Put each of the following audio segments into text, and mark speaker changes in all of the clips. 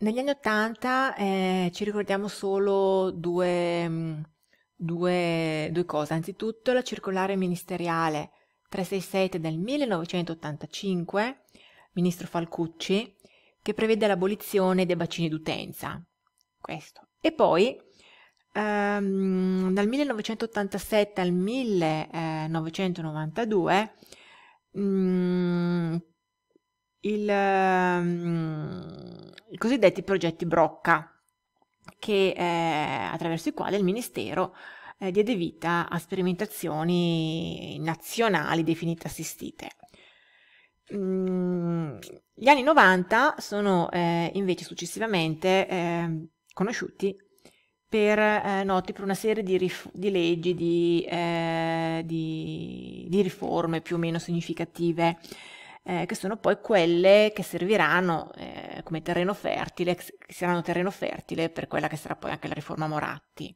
Speaker 1: Negli anni Ottanta eh, ci ricordiamo solo due, mm, due, due cose. Anzitutto la circolare ministeriale 367 del 1985, ministro Falcucci, che prevede l'abolizione dei bacini d'utenza. Questo. E poi ehm, dal 1987 al 1992 mh, mm, il, mh, mm, i cosiddetti progetti Brocca, che, eh, attraverso i quali il Ministero eh, diede vita a sperimentazioni nazionali definite assistite. Mm, gli anni 90 sono eh, invece successivamente ehm, conosciuti per, eh, noti per una serie di, rif- di leggi, di, eh, di, di riforme più o meno significative. Eh, che sono poi quelle che serviranno eh, come terreno fertile, che saranno terreno fertile per quella che sarà poi anche la riforma Moratti.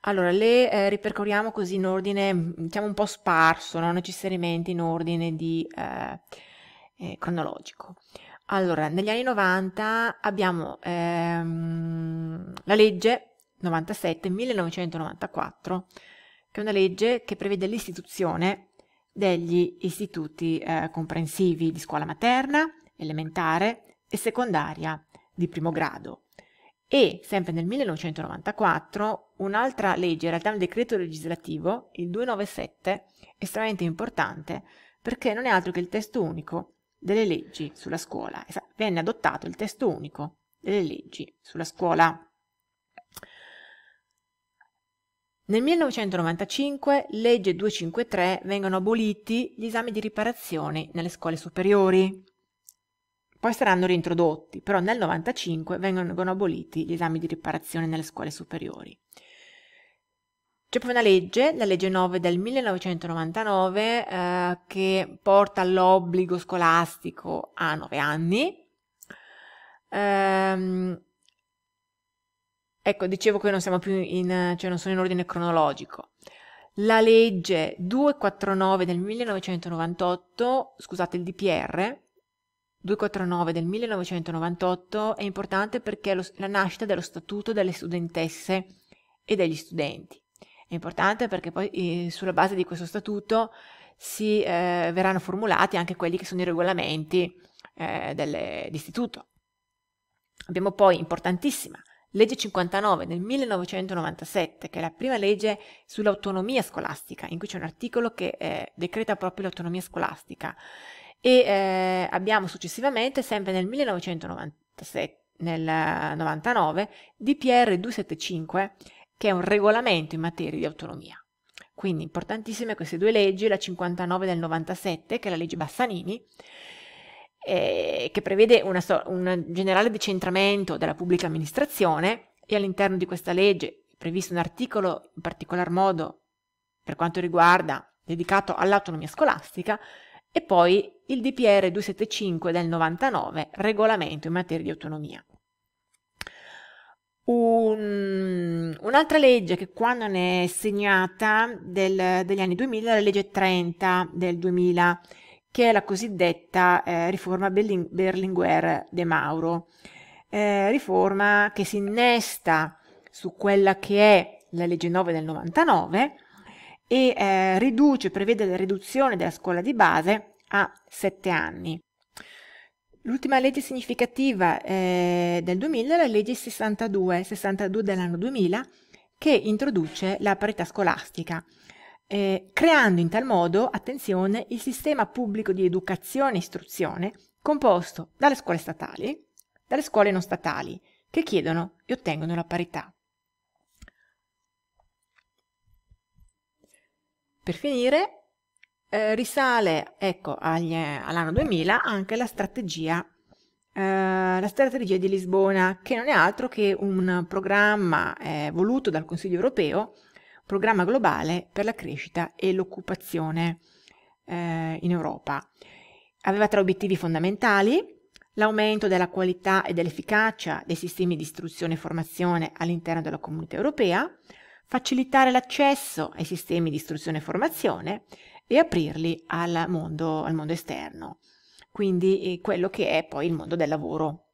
Speaker 1: Allora, le eh, ripercorriamo così in ordine, mm, diciamo un po' sparso, non necessariamente in ordine di, eh, eh, cronologico. Allora, negli anni 90 abbiamo ehm, la legge 97 1994, che è una legge che prevede l'istituzione degli istituti eh, comprensivi di scuola materna, elementare, e secondaria di primo grado. E sempre nel 1994 un'altra legge, in realtà un decreto legislativo, il 297, estremamente importante perché non è altro che il testo unico delle leggi sulla scuola. Venne adottato il testo unico delle leggi sulla scuola. Nel 1995, legge 253, vengono aboliti gli esami di riparazione nelle scuole superiori. Poi saranno reintrodotti, però nel 95 vengono aboliti gli esami di riparazione nelle scuole superiori. C'è poi una legge, la legge 9 del 1999, eh, che porta all'obbligo scolastico a 9 anni. Ehm, ecco, dicevo che non, in, cioè non sono in ordine cronologico. La legge 249 del 1998, scusate il DPR, 249 del 1998 è importante perché è la nascita dello statuto delle studentesse e degli studenti. È importante perché poi eh, sulla base di questo statuto si eh, verranno formulati anche quelli che sono i regolamenti eh, delle, d'istituto. Abbiamo poi importantissima legge 59 del 1997, che è la prima legge sull'autonomia scolastica, in cui c'è un articolo che eh, decreta proprio l'autonomia scolastica e eh, abbiamo successivamente, sempre nel 1997, nel 99, DPR 275, che è un regolamento in materia di autonomia. Quindi importantissime queste due leggi, la 59 del 97, che è la legge Bassanini, eh, che prevede una, un generale decentramento della pubblica amministrazione e all'interno di questa legge è previsto un articolo in particolar modo per quanto riguarda dedicato all'autonomia scolastica e poi il DPR 275 del 99, regolamento in materia di autonomia. Un, un'altra legge che qua non è segnata del, degli anni 2000 è la legge 30 del 2000, che è la cosiddetta eh, riforma Berlinguer De Mauro, eh, riforma che si innesta su quella che è la legge 9 del 99 e eh, riduce, prevede la riduzione della scuola di base a 7 anni. L'ultima legge significativa eh, del 2000 è la legge 62, 62 dell'anno 2000, che introduce la parità scolastica, eh, creando in tal modo, attenzione, il sistema pubblico di educazione e istruzione composto dalle scuole statali, dalle scuole non statali, che chiedono e ottengono la parità. Per finire, eh, risale ecco, all'anno 2000 anche la strategia, eh, la strategia di Lisbona, che non è altro che un programma eh, voluto dal Consiglio europeo, programma globale per la crescita e l'occupazione eh, in Europa. Aveva tre obiettivi fondamentali, l'aumento della qualità e dell'efficacia dei sistemi di istruzione e formazione all'interno della comunità europea, facilitare l'accesso ai sistemi di istruzione e formazione e aprirli al mondo, al mondo esterno, quindi eh, quello che è poi il mondo del lavoro.